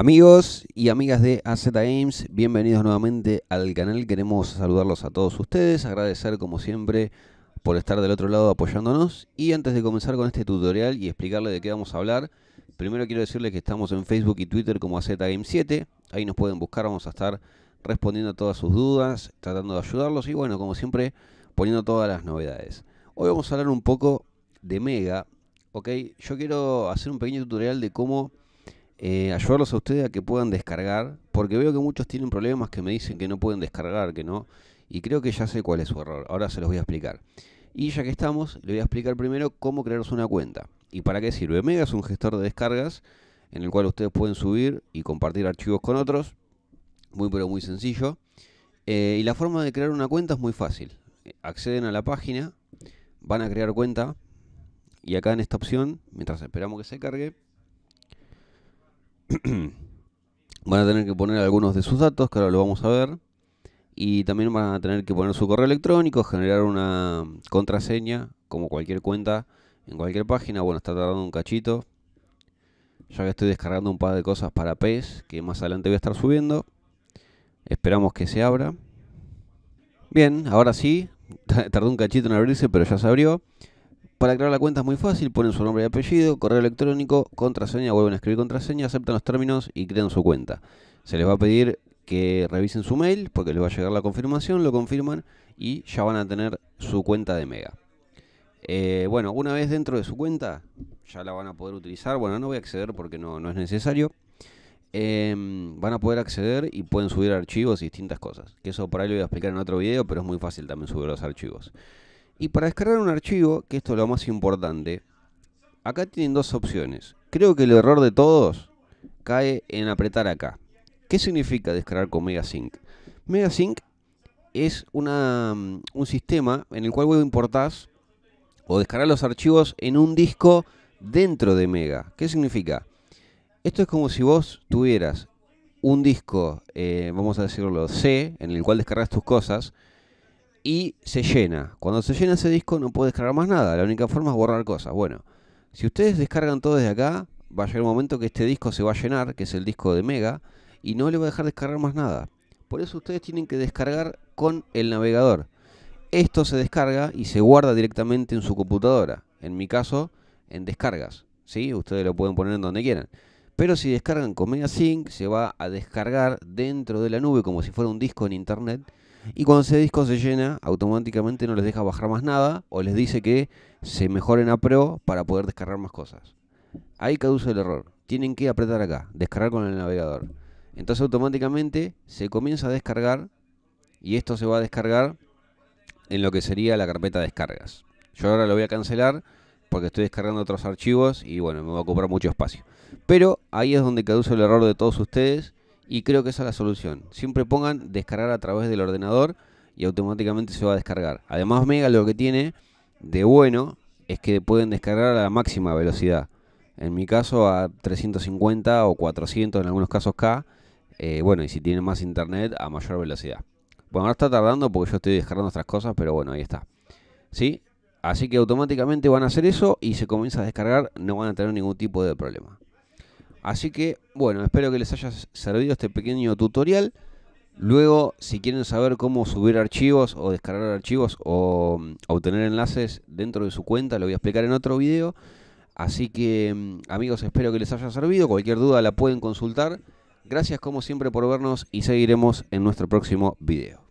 Amigos y amigas de AZ Games, bienvenidos nuevamente al canal. Queremos saludarlos a todos ustedes, agradecer como siempre por estar del otro lado apoyándonos. Y antes de comenzar con este tutorial y explicarle de qué vamos a hablar, primero quiero decirles que estamos en Facebook y Twitter como AZ 7. Ahí nos pueden buscar, vamos a estar respondiendo a todas sus dudas, tratando de ayudarlos y bueno, como siempre, poniendo todas las novedades. Hoy vamos a hablar un poco de Mega, ¿ok? Yo quiero hacer un pequeño tutorial de cómo eh, ayudarlos a ustedes a que puedan descargar, porque veo que muchos tienen problemas que me dicen que no pueden descargar, que no, y creo que ya sé cuál es su error, ahora se los voy a explicar. Y ya que estamos, le voy a explicar primero cómo crearse una cuenta y para qué sirve. Mega es un gestor de descargas en el cual ustedes pueden subir y compartir archivos con otros, muy pero muy sencillo. Eh, y la forma de crear una cuenta es muy fácil. Acceden a la página, van a crear cuenta y acá en esta opción, mientras esperamos que se cargue, van a tener que poner algunos de sus datos, que ahora lo vamos a ver. Y también van a tener que poner su correo electrónico, generar una contraseña, como cualquier cuenta en cualquier página. Bueno, está tardando un cachito. Ya que estoy descargando un par de cosas para PES, que más adelante voy a estar subiendo. Esperamos que se abra. Bien, ahora sí. Tardó un cachito en abrirse, pero ya se abrió. Para crear la cuenta es muy fácil, ponen su nombre y apellido, correo electrónico, contraseña, vuelven a escribir contraseña, aceptan los términos y crean su cuenta. Se les va a pedir que revisen su mail porque les va a llegar la confirmación, lo confirman y ya van a tener su cuenta de Mega. Eh, bueno, una vez dentro de su cuenta ya la van a poder utilizar. Bueno, no voy a acceder porque no, es necesario. Eh, van a poder acceder y pueden subir archivos y distintas cosas. Que eso por ahí lo voy a explicar en otro video, pero es muy fácil también subir los archivos. Y para descargar un archivo, que esto es lo más importante, acá tienen dos opciones. Creo que el error de todos cae en apretar acá. ¿Qué significa descargar con Megasync? Megasync es mm, un sistema en el cual vos importás o descargar los archivos en un disco dentro de Mega. ¿Qué significa? Esto es como si vos tuvieras un disco, eh, vamos a decirlo, C, en el cual descargas tus cosas, y se llena. Cuando se llena ese disco no puede descargar más nada, la única forma es borrar cosas. Bueno, si ustedes descargan todo desde acá, va a llegar un momento que este disco se va a llenar, que es el disco de Mega, y no le va a dejar descargar más nada. Por eso ustedes tienen que descargar con el navegador. Esto se descarga y se guarda directamente en su computadora. En mi caso, en descargas. ¿sí? Ustedes lo pueden poner en donde quieran. Pero si descargan con MegaSync, se va a descargar dentro de la nube como si fuera un disco en internet y cuando ese disco se llena, automáticamente no les deja bajar más nada o les dice que se mejoren a Pro para poder descargar más cosas. Ahí caduce el error. Tienen que apretar acá, descargar con el navegador. Entonces automáticamente se comienza a descargar y esto se va a descargar en lo que sería la carpeta de descargas. Yo ahora lo voy a cancelar porque estoy descargando otros archivos y bueno, me va a ocupar mucho espacio. Pero ahí es donde caduce el error de todos ustedes y creo que esa es la solución. Siempre pongan descargar a través del ordenador y automáticamente se va a descargar. Además Mega lo que tiene de bueno es que pueden descargar a la máxima velocidad. En mi caso a 350 o 400, en algunos casos K. Eh, bueno, y si tienen más internet a mayor velocidad. Bueno, ahora está tardando porque yo estoy descargando otras cosas, pero bueno, ahí está. ¿Sí? Así que automáticamente van a hacer eso y se comienza a descargar, no van a tener ningún tipo de problema. Así que, bueno, espero que les haya servido este pequeño tutorial. Luego, si quieren saber cómo subir archivos o descargar archivos o mm, obtener enlaces dentro de su cuenta, lo voy a explicar en otro video. Así que, mm, amigos, espero que les haya servido. Cualquier duda la pueden consultar. Gracias como siempre por vernos y seguiremos en nuestro próximo video.